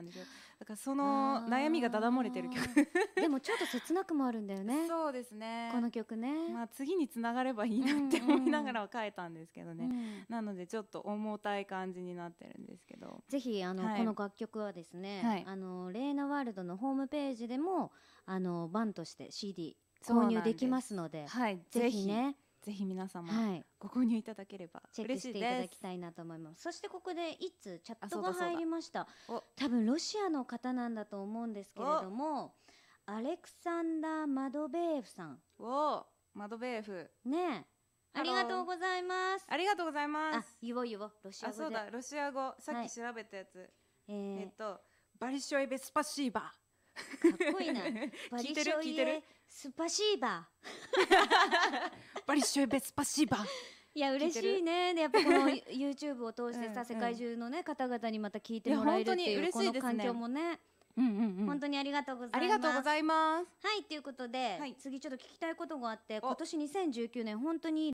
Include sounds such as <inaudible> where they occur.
ったんですよだからその悩みがだだ漏れてる曲 <laughs> でもちょっと切なくもあるんだよねそうですねこの曲ね、まあ、次につながればいいなって思いながらは書いたんですけどね、うんうん、なのでちょっと重たい感じになってるんですけどぜひあの、はい、この楽曲はですね、はい、あのレーナワールドのホームページでもあの版として CD 購入できますので、はい、ぜひね。ぜひ皆様、ご購入いただければチェックしていただきたいなと思いますそしてここで一通チャットが入りました多分ロシアの方なんだと思うんですけれどもアレクサンダー・マドベーフさんおマドベーフねありがとうございますありがとうございます言おう言おうロシア語そうだロシア語さっき調べたやつ、はえっとバリショイベスパシーバかっこいいな。バリショイベスパシーバ <laughs> ー。ぱりシューベスパシーバン。<laughs> いや嬉しいねでやっぱこの <laughs> YouTube を通してさ世界中のね方々にまた聞いてもらえるっていうこの環境もね。うんうんうん、本当にありがとうございます。ありがとうございます。はい、ということで、はい、次ちょっと聞きたいことがあって、今年2019年本当に